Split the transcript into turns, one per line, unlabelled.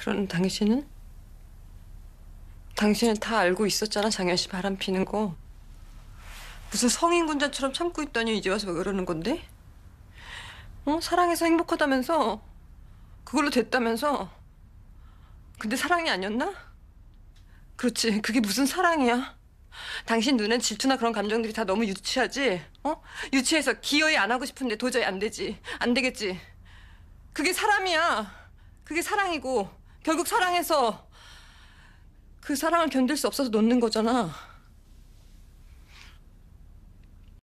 그런 당신은? 당신은 다 알고 있었잖아, 장현 씨 바람 피는 거. 무슨 성인 군자처럼 참고 있더니 이제 와서 왜 그러는 건데? 어? 사랑해서 행복하다면서? 그걸로 됐다면서? 근데 사랑이 아니었나? 그렇지. 그게 무슨 사랑이야? 당신 눈엔 질투나 그런 감정들이 다 너무 유치하지? 어? 유치해서 기어이 안 하고 싶은데 도저히 안 되지. 안 되겠지. 그게 사람이야. 그게 사랑이고 결국 사랑해서 그 사랑을 견딜 수 없어서 놓는 거잖아.